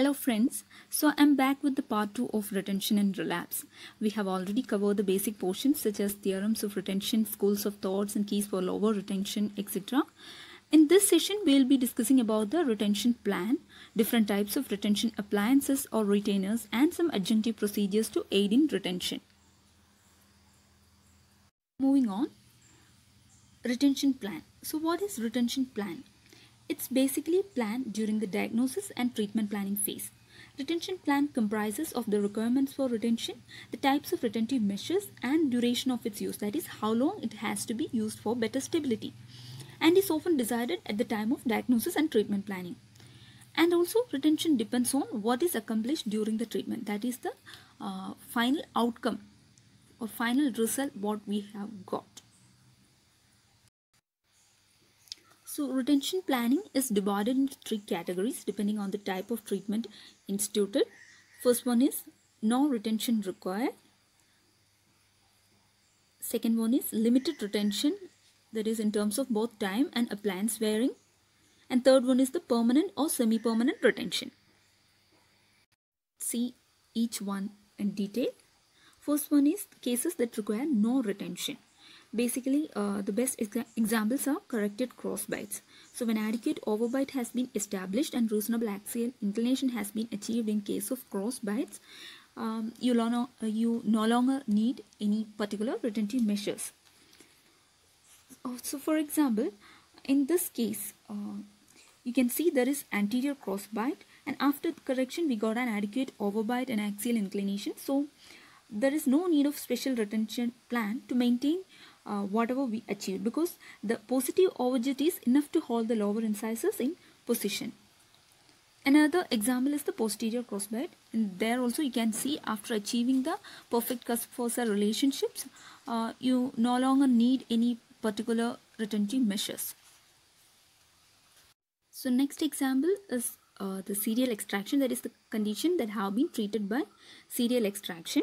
Hello friends, so I'm back with the part 2 of retention and relapse. We have already covered the basic portions such as theorems of retention, schools of thoughts and keys for lower retention etc. In this session, we'll be discussing about the retention plan, different types of retention appliances or retainers and some adjunctive procedures to aid in retention. Moving on, retention plan. So what is retention plan? It's basically planned during the diagnosis and treatment planning phase. Retention plan comprises of the requirements for retention, the types of retentive measures and duration of its use that is how long it has to be used for better stability and is often decided at the time of diagnosis and treatment planning. And also retention depends on what is accomplished during the treatment that is the uh, final outcome or final result what we have got. So retention planning is divided into three categories depending on the type of treatment instituted. First one is no retention required. Second one is limited retention that is in terms of both time and appliance wearing. And third one is the permanent or semi-permanent retention. See each one in detail. First one is cases that require no retention. Basically, uh, the best examples are corrected crossbites. So when adequate overbite has been established and reasonable axial inclination has been achieved in case of crossbites, um, you, no, uh, you no longer need any particular retentive measures. Oh, so for example, in this case, uh, you can see there is anterior crossbite and after correction we got an adequate overbite and axial inclination. So there is no need of special retention plan to maintain uh, whatever we achieve, because the positive ovigit is enough to hold the lower incisors in position. Another example is the posterior crossbite. And there also you can see after achieving the perfect cusp-fossa relationships, uh, you no longer need any particular retentive measures. So next example is uh, the serial extraction that is the condition that have been treated by serial extraction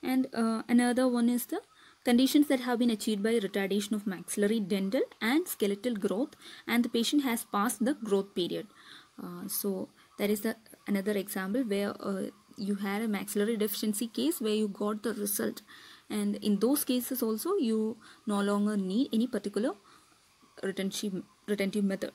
and uh, another one is the conditions that have been achieved by retardation of maxillary, dental and skeletal growth and the patient has passed the growth period. Uh, so that is the, another example where uh, you had a maxillary deficiency case where you got the result and in those cases also you no longer need any particular retentive, retentive method.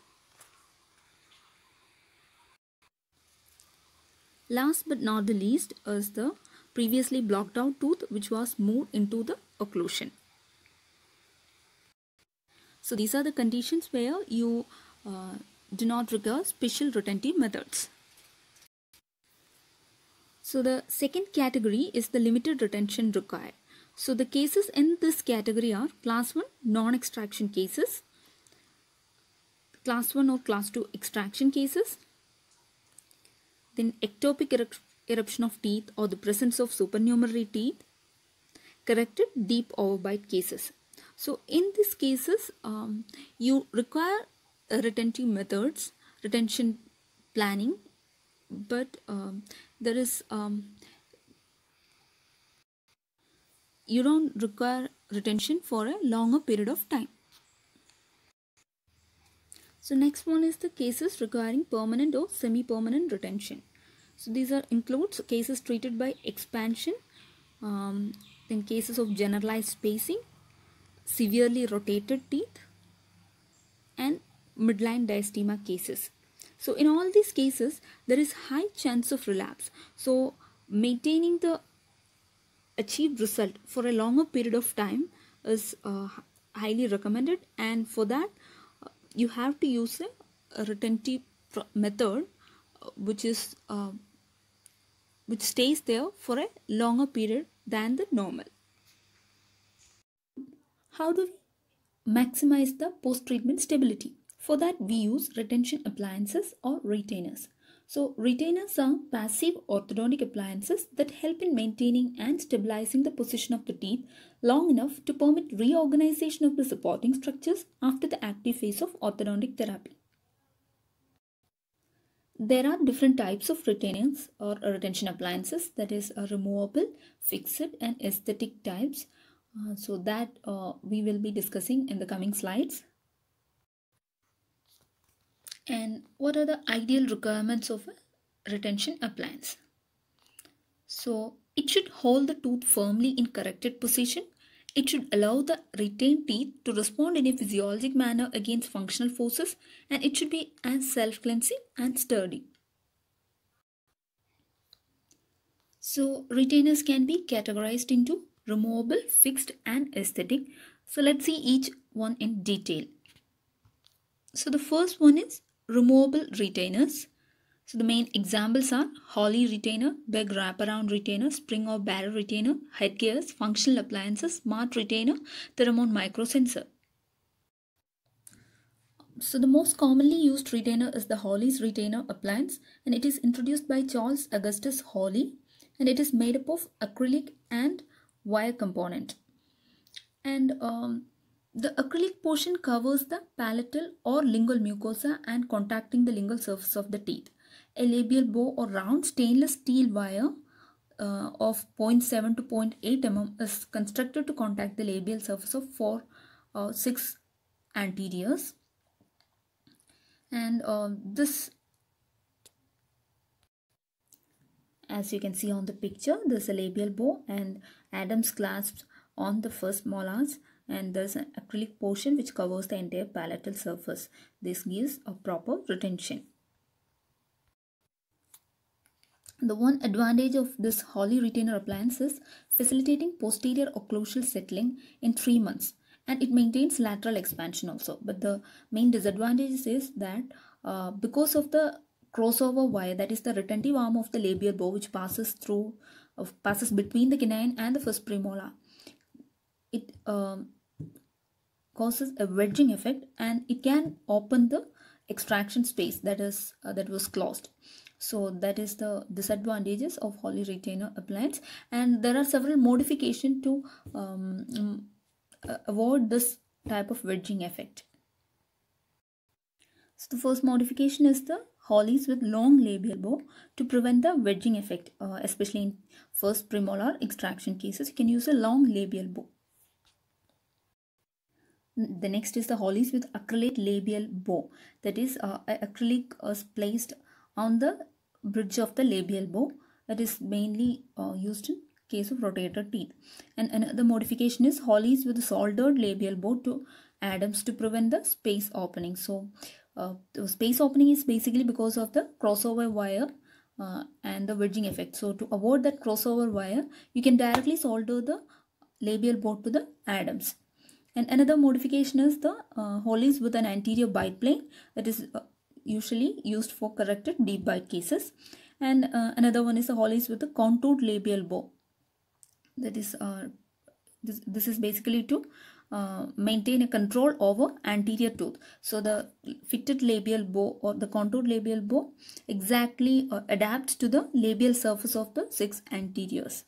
Last but not the least is the previously blocked out tooth which was moved into the occlusion. So these are the conditions where you uh, do not require special retentive methods. So the second category is the limited retention required. So the cases in this category are class 1 non-extraction cases, class 1 or class 2 extraction cases, then ectopic eruption of teeth or the presence of supernumerary teeth, corrected deep overbite cases. So in these cases, um, you require retentive methods, retention planning, but um, there is um, you don't require retention for a longer period of time. So next one is the cases requiring permanent or semi-permanent retention. So these are includes cases treated by expansion, um, then cases of generalized spacing, severely rotated teeth, and midline diastema cases. So in all these cases, there is high chance of relapse. So maintaining the achieved result for a longer period of time is uh, highly recommended and for that uh, you have to use a, retentive method uh, which is uh, which stays there for a longer period than the normal. How do we maximize the post-treatment stability? For that, we use retention appliances or retainers. So, retainers are passive orthodontic appliances that help in maintaining and stabilizing the position of the teeth long enough to permit reorganization of the supporting structures after the active phase of orthodontic therapy. There are different types of retainers or retention appliances that is uh, removable, fixed and aesthetic types. Uh, so that uh, we will be discussing in the coming slides. And what are the ideal requirements of a retention appliance? So it should hold the tooth firmly in corrected position it should allow the retained teeth to respond in a physiologic manner against functional forces and it should be as self-cleansing and sturdy. So retainers can be categorized into removable, fixed and aesthetic. So let's see each one in detail. So the first one is removable retainers. So the main examples are holly retainer, big wraparound retainer, spring or barrel retainer, headgears, functional appliances, smart retainer, pheromone microsensor. So the most commonly used retainer is the Hawley's retainer appliance and it is introduced by Charles Augustus Hawley and it is made up of acrylic and wire component. And um, the acrylic portion covers the palatal or lingual mucosa and contacting the lingual surface of the teeth a labial bow or round stainless steel wire uh, of 0.7 to 0.8 mm is constructed to contact the labial surface of 4 or uh, 6 anteriors and uh, this as you can see on the picture there's a labial bow and Adam's clasps on the first molars and there's an acrylic portion which covers the entire palatal surface. This gives a proper retention. The one advantage of this Holly retainer appliance is facilitating posterior occlusal settling in 3 months and it maintains lateral expansion also. But the main disadvantage is that uh, because of the crossover wire that is the retentive arm of the labial bow which passes through of uh, passes between the canine and the first premolar it um, causes a wedging effect and it can open the extraction space that is uh, that was closed so that is the disadvantages of holly retainer appliance and there are several modifications to um, mm, avoid this type of wedging effect so the first modification is the hollies with long labial bow to prevent the wedging effect uh, especially in first premolar extraction cases you can use a long labial bow the next is the hollies with acrylate labial bow that is uh, acrylic uh, is placed on the bridge of the labial bow that is mainly uh, used in case of rotator teeth. And another modification is hollies with soldered labial bow to Adams to prevent the space opening. So uh, the space opening is basically because of the crossover wire uh, and the wedging effect. So to avoid that crossover wire, you can directly solder the labial bow to the Adams. And another modification is the uh, hollies with an anterior bite plane that is uh, usually used for corrected deep bite cases. And uh, another one is a Hollis with a contoured labial bow. That is, uh, this, this is basically to uh, maintain a control over anterior tooth. So the fitted labial bow or the contoured labial bow exactly uh, adapts to the labial surface of the six anteriors.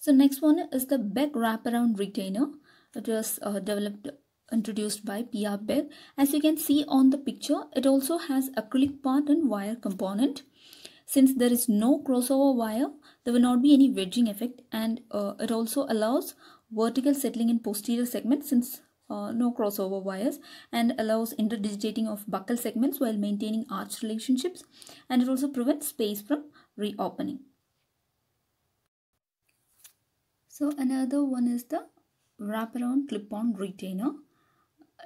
So next one is the back wraparound retainer. It was uh, developed introduced by PR Bell. As you can see on the picture, it also has acrylic part and wire component. Since there is no crossover wire, there will not be any wedging effect and uh, it also allows vertical settling in posterior segments since uh, no crossover wires and allows interdigitating of buccal segments while maintaining arch relationships and it also prevents space from reopening. So another one is the wraparound clip-on retainer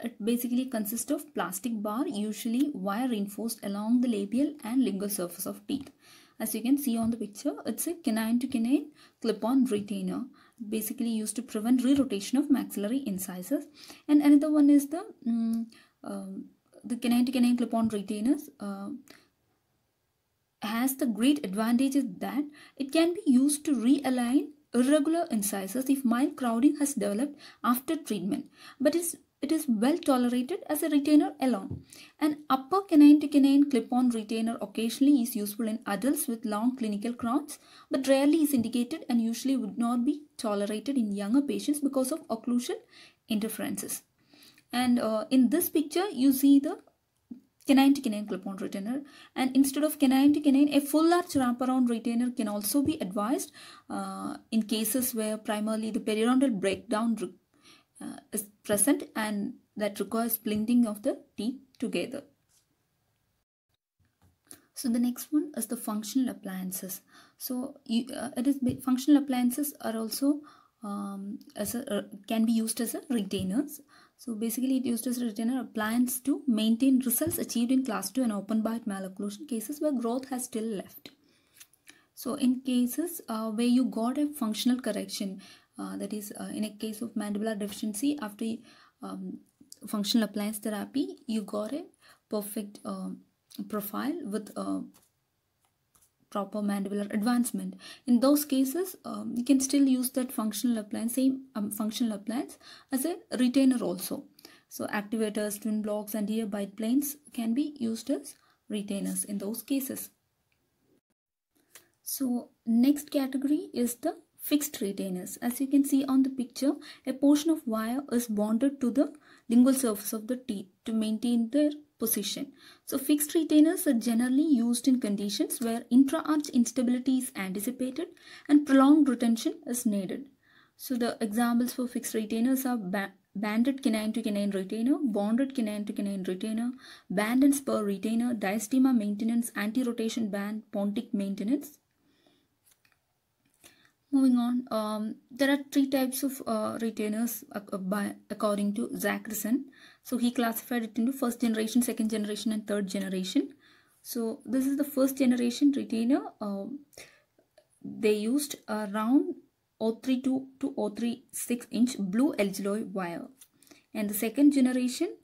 it basically consists of plastic bar usually wire reinforced along the labial and lingual surface of teeth as you can see on the picture it's a canine to canine clip-on retainer basically used to prevent re-rotation of maxillary incisors and another one is the mm, um, the canine to canine clip-on retainers uh, has the great advantage that it can be used to realign irregular incisors if mild crowding has developed after treatment but it's it is well tolerated as a retainer alone. An upper canine to canine clip-on retainer occasionally is useful in adults with long clinical crowns but rarely is indicated and usually would not be tolerated in younger patients because of occlusal interferences. And uh, in this picture, you see the canine to canine clip-on retainer and instead of canine to canine a full arch wraparound retainer can also be advised uh, in cases where primarily the periodontal breakdown uh, is present and that requires blending of the teeth together. So the next one is the functional appliances. So you, uh, it is functional appliances are also um, as a, uh, can be used as a retainers. So basically it used as a retainer appliance to maintain results achieved in class 2 and open bite malocclusion cases where growth has still left. So in cases uh, where you got a functional correction, uh, that is uh, in a case of mandibular deficiency after um, functional appliance therapy you got a perfect um, profile with uh, proper mandibular advancement. In those cases, um, you can still use that functional appliance, same um, functional appliance as a retainer also. So activators, twin blocks, and ear bite planes can be used as retainers in those cases. So next category is the fixed retainers. As you can see on the picture, a portion of wire is bonded to the lingual surface of the teeth to maintain their position. So fixed retainers are generally used in conditions where intra-arch instability is anticipated and prolonged retention is needed. So the examples for fixed retainers are ba banded canine to canine retainer, bonded canine to canine retainer, band and spur retainer, diastema maintenance, anti-rotation band, pontic maintenance. Moving on, um, there are three types of uh, retainers uh, by, according to Zacherson. So he classified it into first generation, second generation and third generation. So this is the first generation retainer. Uh, they used a round 032 to 036 inch blue alloy wire. And the second generation,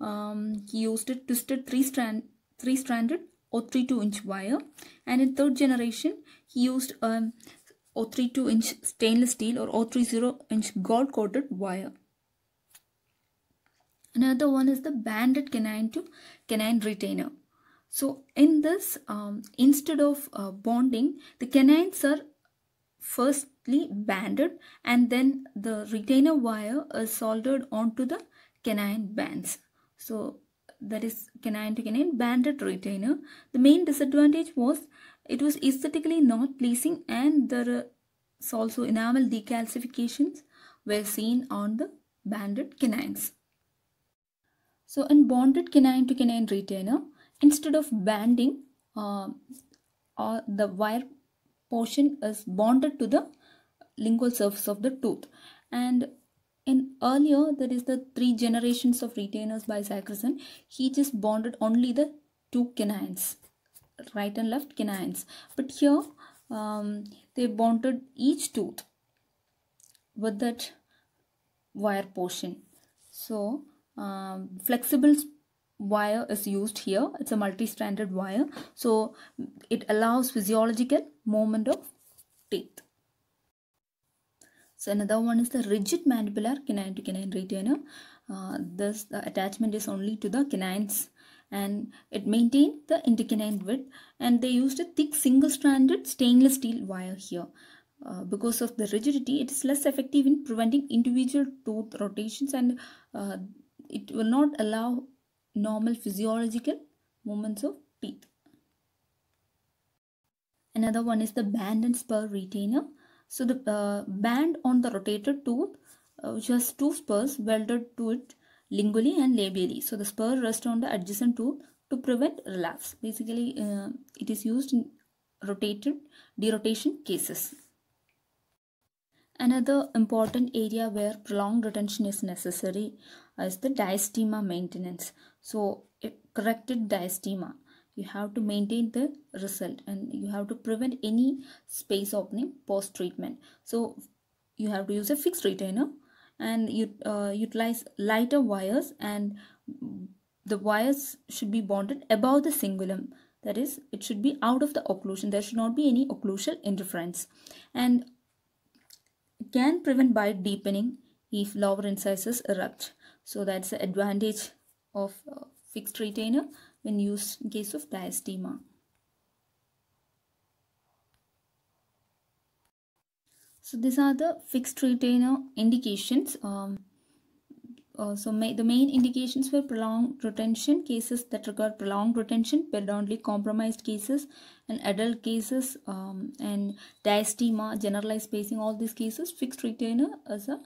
um, he used a twisted three strand, three stranded 032 inch wire. And in third generation, he used um, or 32 inch stainless steel or 030 inch gold coated wire. Another one is the banded canine to canine retainer. So in this, um, instead of uh, bonding, the canines are firstly banded and then the retainer wire is soldered onto the canine bands. So that is canine to canine banded retainer. The main disadvantage was it was aesthetically not pleasing and there is also enamel decalcifications were seen on the banded canines. So in bonded canine to canine retainer, instead of banding, uh, or uh, the wire portion is bonded to the lingual surface of the tooth. And in earlier, there is the three generations of retainers by Zagrisen. He just bonded only the two canines right and left canines but here um, they bonded each tooth with that wire portion so um, flexible wire is used here it's a multi-stranded wire so it allows physiological movement of teeth so another one is the rigid mandibular canine to canine retainer uh, this the attachment is only to the canines and it maintained the interconnect width and they used a thick single-stranded stainless steel wire here. Uh, because of the rigidity, it is less effective in preventing individual tooth rotations and uh, it will not allow normal physiological movements of teeth. Another one is the band and spur retainer. So the uh, band on the rotated tooth, uh, which has two spurs welded to it, lingually and labially. So the spur rests on the adjacent tooth to prevent relapse. Basically, uh, it is used in rotated derotation cases. Another important area where prolonged retention is necessary is the diastema maintenance. So corrected diastema. You have to maintain the result and you have to prevent any space opening post treatment. So you have to use a fixed retainer and you uh, utilize lighter wires and the wires should be bonded above the cingulum that is it should be out of the occlusion there should not be any occlusal interference and can prevent bite deepening if lower incisors erupt so that's the advantage of uh, fixed retainer when used in case of diastema So these are the fixed retainer indications. Um, uh, so may, the main indications were prolonged retention cases that require prolonged retention, predominantly compromised cases, and adult cases, um, and diastema, generalized spacing. All these cases, fixed retainer as a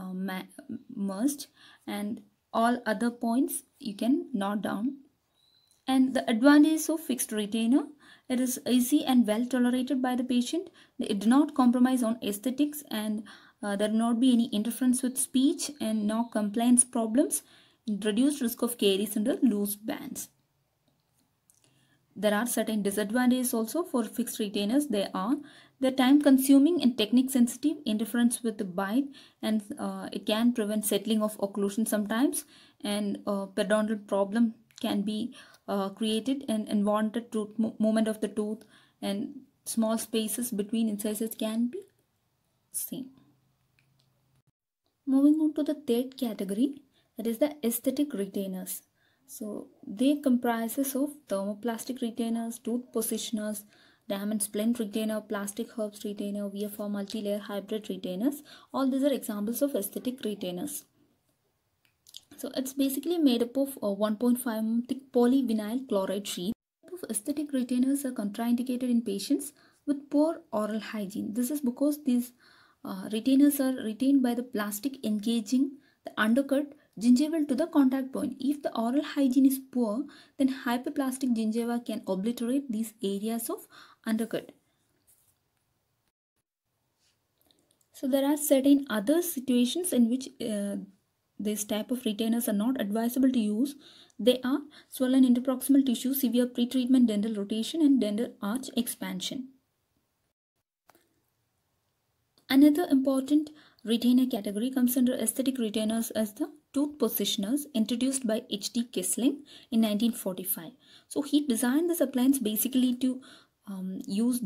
uh, must, and all other points you can note down. And the advantages of fixed retainer it is easy and well tolerated by the patient. It does not compromise on aesthetics and uh, there will not be any interference with speech and no compliance problems. Reduced risk of caries under loose bands. There are certain disadvantages also for fixed retainers. They are the time consuming and technique sensitive interference with the bite and uh, it can prevent settling of occlusion sometimes and uh, periodontal problem can be uh, created an unwanted tooth movement of the tooth and small spaces between incisors can be seen. Moving on to the third category that is the aesthetic retainers. So they comprises of thermoplastic retainers, tooth positioners, diamond splint retainer, plastic herbs retainer, VFR multi-layer hybrid retainers. All these are examples of aesthetic retainers. So it's basically made up of a uh, 1.5 thick polyvinyl chloride sheet. Type of aesthetic retainers are contraindicated in patients with poor oral hygiene. This is because these uh, retainers are retained by the plastic engaging the undercut gingival to the contact point. If the oral hygiene is poor, then hyperplastic gingiva can obliterate these areas of undercut. So there are certain other situations in which uh, this type of retainers are not advisable to use. They are swollen interproximal tissue, severe pretreatment dental rotation and dental arch expansion. Another important retainer category comes under aesthetic retainers as the tooth positioners introduced by H.D. Kissling in 1945. So he designed this appliance basically to um,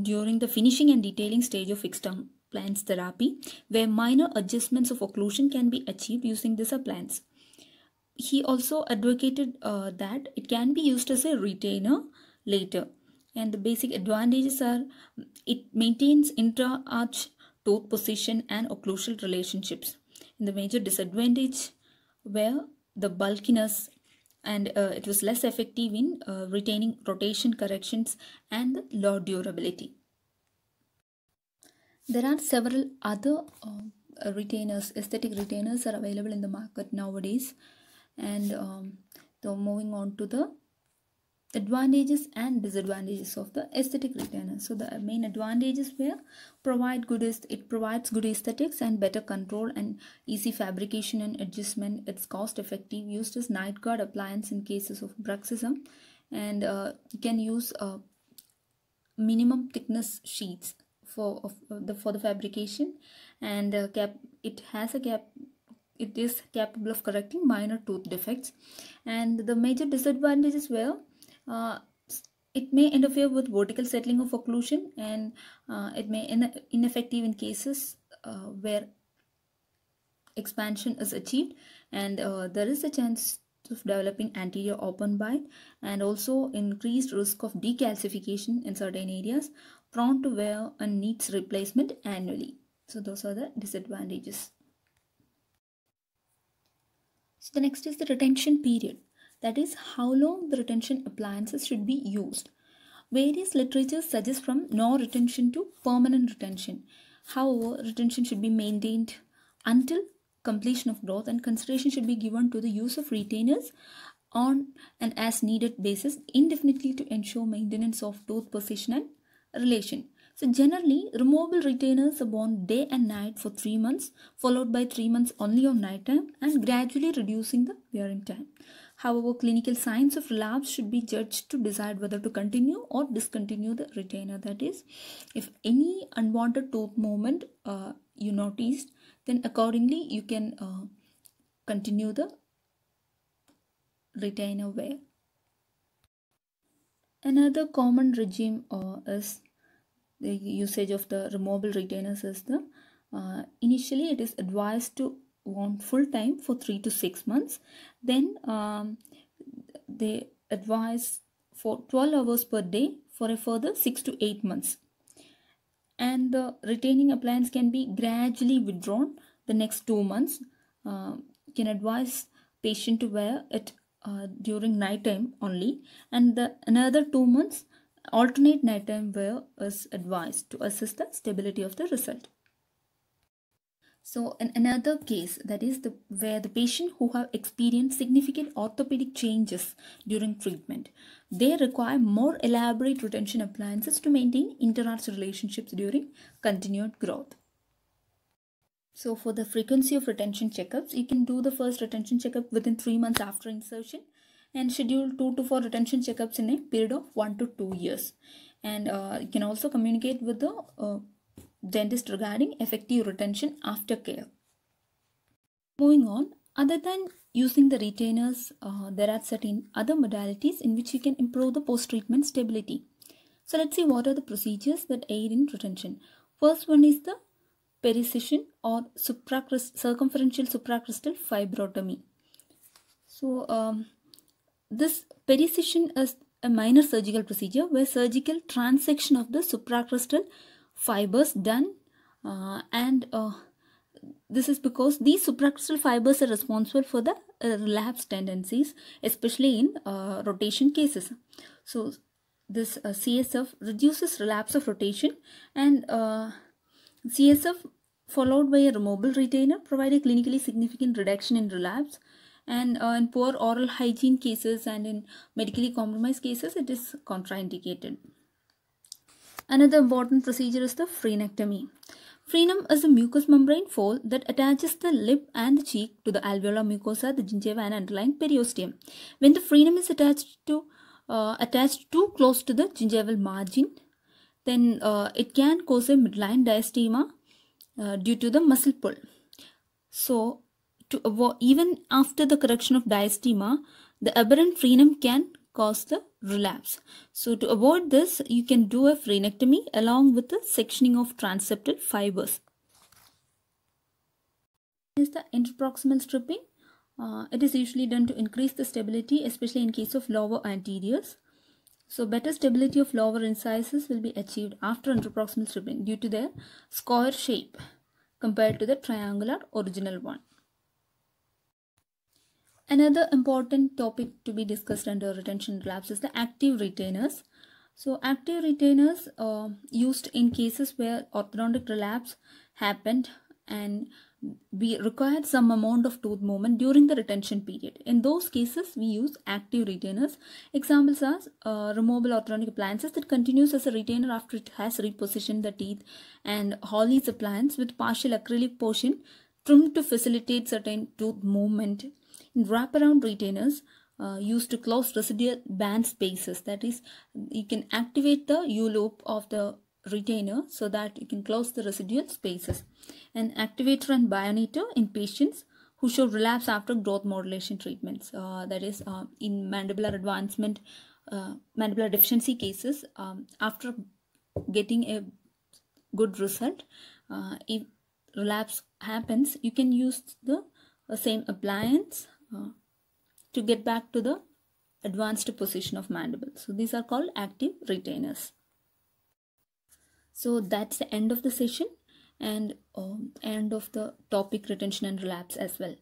during the finishing and detailing stage of fixed term Plants therapy where minor adjustments of occlusion can be achieved using this appliance. He also advocated uh, that it can be used as a retainer later and the basic advantages are it maintains intra-arch tooth position and occlusal relationships. And the major disadvantage were the bulkiness and uh, it was less effective in uh, retaining rotation corrections and the low durability. There are several other uh, retainers, aesthetic retainers are available in the market nowadays. And um, so moving on to the advantages and disadvantages of the aesthetic retainer so the main advantages were provide good it provides good aesthetics and better control and easy fabrication and adjustment it's cost effective used as night guard appliance in cases of bruxism and uh, you can use uh, minimum thickness sheets for of uh, the for the fabrication and uh, cap it has a cap it is capable of correcting minor tooth defects and the major disadvantages were uh, it may interfere with vertical settling of occlusion and uh, it may in ineffective in cases uh, where expansion is achieved and uh, there is a chance of developing anterior open bite and also increased risk of decalcification in certain areas prone to wear and needs replacement annually. So those are the disadvantages. So the next is the retention period. That is how long the retention appliances should be used. Various literatures suggest from no retention to permanent retention. However, retention should be maintained until completion of growth and consideration should be given to the use of retainers on an as needed basis indefinitely to ensure maintenance of tooth position and relation. So generally, removable retainers are worn day and night for 3 months, followed by 3 months only on night time and gradually reducing the wearing time. However, clinical signs of relapse should be judged to decide whether to continue or discontinue the retainer. That is, if any unwanted tooth movement uh, you noticed, then accordingly you can uh, continue the retainer wear. Another common regime uh, is the usage of the removable retainer system. Uh, initially, it is advised to own full time for three to six months. Then um, they advise for 12 hours per day for a further six to eight months. And the retaining appliance can be gradually withdrawn the next two months. Uh, can advise patient to wear it uh, during night time only and the another two months alternate night time wear is advised to assist the stability of the result. So in another case that is the where the patient who have experienced significant orthopedic changes during treatment they require more elaborate retention appliances to maintain interarch relationships during continued growth. So for the frequency of retention checkups, you can do the first retention checkup within 3 months after insertion and schedule 2 to 4 retention checkups in a period of 1 to 2 years. And uh, you can also communicate with the uh, dentist regarding effective retention after care. Moving on, other than using the retainers, uh, there are certain other modalities in which you can improve the post-treatment stability. So let's see what are the procedures that aid in retention. First one is the Pericision or circumferential supracrystal fibrotomy. So um, this pericision is a minor surgical procedure where surgical transection of the supracrystal fibers done uh, and uh, this is because these supracrystal fibers are responsible for the uh, relapse tendencies especially in uh, rotation cases so this uh, csf reduces relapse of rotation and CSF followed by a removable retainer provide a clinically significant reduction in relapse and uh, in poor oral hygiene cases and in medically compromised cases it is contraindicated. Another important procedure is the frenectomy. Frenum is a mucous membrane fold that attaches the lip and the cheek to the alveolar mucosa, the gingiva and underlying periosteum. When the frenum is attached to uh, attached too close to the gingival margin, then uh, it can cause a midline diastema uh, due to the muscle pull. So, to avoid, even after the correction of diastema, the aberrant frenum can cause the relapse. So, to avoid this, you can do a frenectomy along with the sectioning of transeptal fibers. Is the interproximal stripping. Uh, it is usually done to increase the stability, especially in case of lower anteriors. So better stability of lower incisors will be achieved after interproximal stripping due to their square shape compared to the triangular original one. Another important topic to be discussed under retention relapse is the active retainers. So active retainers are uh, used in cases where orthodontic relapse happened and we require some amount of tooth movement during the retention period. In those cases, we use active retainers. Examples are uh, removable orthodontic appliances that continues as a retainer after it has repositioned the teeth and Holly's appliance with partial acrylic portion trimmed to facilitate certain tooth movement. In wraparound retainers, uh, used to close residual band spaces that is you can activate the u loop of the retainer so that you can close the residual spaces. and activator and bionator in patients who show relapse after growth modulation treatments. Uh, that is, uh, in mandibular advancement, uh, mandibular deficiency cases, um, after getting a good result, uh, if relapse happens, you can use the uh, same appliance uh, to get back to the advanced position of mandible. So these are called active retainers so that's the end of the session and um, end of the topic retention and relapse as well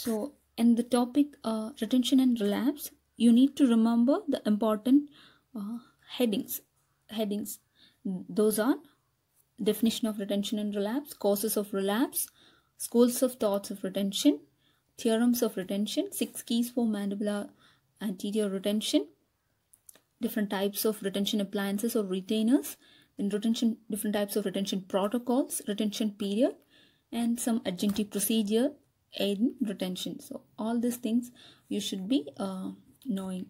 so in the topic uh, retention and relapse you need to remember the important uh, headings headings those are definition of retention and relapse causes of relapse schools of thoughts of retention theorems of retention six keys for mandibular anterior retention different types of retention appliances or retainers then retention, different types of retention protocols, retention period, and some adjunctive procedure in retention. So all these things you should be uh, knowing.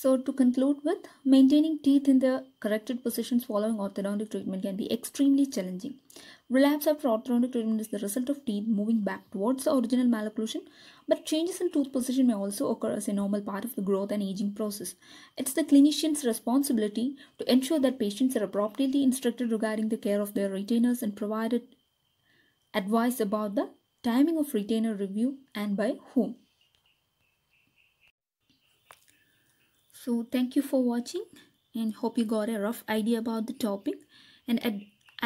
So to conclude with, maintaining teeth in the corrected positions following orthodontic treatment can be extremely challenging. Relapse after orthodontic treatment is the result of teeth moving back towards the original malocclusion, but changes in tooth position may also occur as a normal part of the growth and aging process. It's the clinician's responsibility to ensure that patients are appropriately instructed regarding the care of their retainers and provided advice about the timing of retainer review and by whom. so thank you for watching and hope you got a rough idea about the topic and ad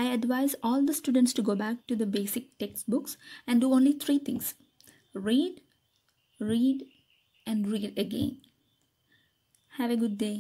i advise all the students to go back to the basic textbooks and do only three things read read and read again have a good day